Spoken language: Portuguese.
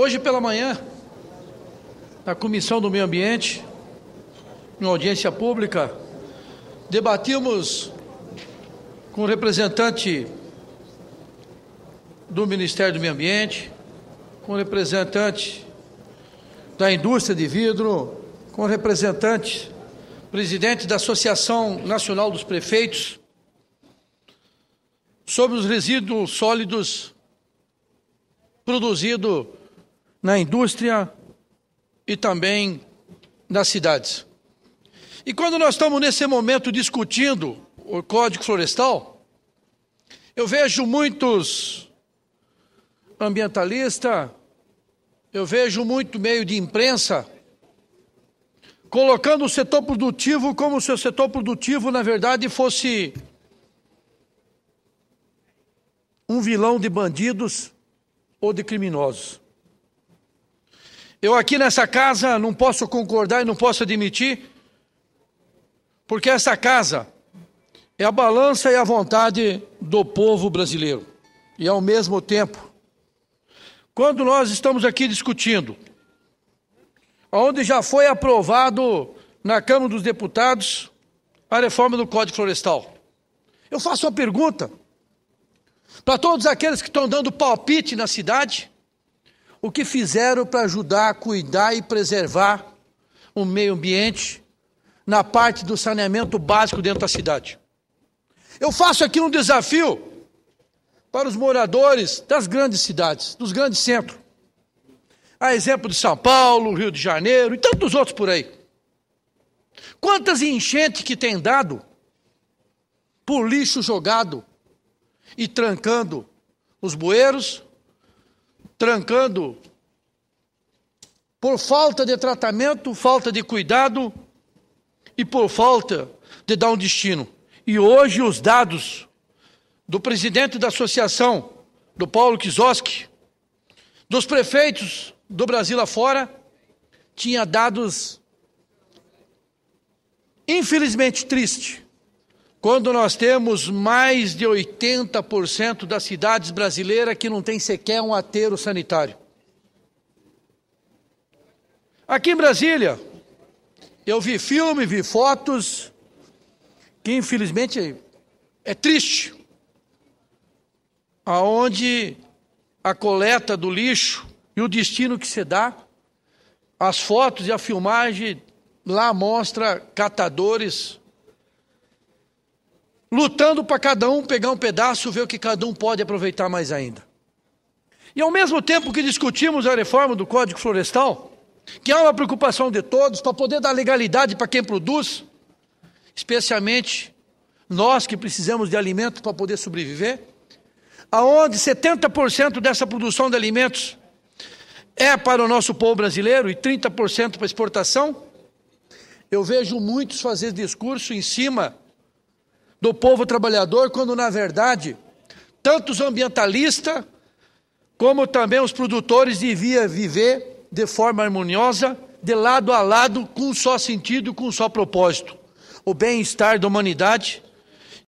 Hoje pela manhã, na Comissão do Meio Ambiente, em audiência pública, debatimos com o representante do Ministério do Meio Ambiente, com o representante da indústria de vidro, com o representante, presidente da Associação Nacional dos Prefeitos, sobre os resíduos sólidos produzidos na indústria e também nas cidades. E quando nós estamos nesse momento discutindo o Código Florestal, eu vejo muitos ambientalistas, eu vejo muito meio de imprensa colocando o setor produtivo como se o setor produtivo, na verdade, fosse um vilão de bandidos ou de criminosos. Eu aqui nessa casa não posso concordar e não posso admitir, porque essa casa é a balança e a vontade do povo brasileiro. E ao mesmo tempo, quando nós estamos aqui discutindo, onde já foi aprovado na Câmara dos Deputados a reforma do Código Florestal, eu faço uma pergunta para todos aqueles que estão dando palpite na cidade o que fizeram para ajudar a cuidar e preservar o meio ambiente na parte do saneamento básico dentro da cidade. Eu faço aqui um desafio para os moradores das grandes cidades, dos grandes centros. A exemplo de São Paulo, Rio de Janeiro e tantos outros por aí. Quantas enchentes que tem dado por lixo jogado e trancando os bueiros, trancando por falta de tratamento, falta de cuidado e por falta de dar um destino. E hoje os dados do presidente da associação, do Paulo Kizoski, dos prefeitos do Brasil afora, tinha dados infelizmente tristes quando nós temos mais de 80% das cidades brasileiras que não tem sequer um aterro sanitário. Aqui em Brasília, eu vi filme, vi fotos, que infelizmente é triste, aonde a coleta do lixo e o destino que se dá, as fotos e a filmagem lá mostra catadores lutando para cada um pegar um pedaço, ver o que cada um pode aproveitar mais ainda. E ao mesmo tempo que discutimos a reforma do Código Florestal, que é uma preocupação de todos, para poder dar legalidade para quem produz, especialmente nós que precisamos de alimento para poder sobreviver, aonde 70% dessa produção de alimentos é para o nosso povo brasileiro e 30% para exportação, eu vejo muitos fazer discurso em cima do povo trabalhador, quando na verdade, tanto os ambientalistas, como também os produtores deviam viver de forma harmoniosa, de lado a lado, com um só sentido, com um só propósito. O bem-estar da humanidade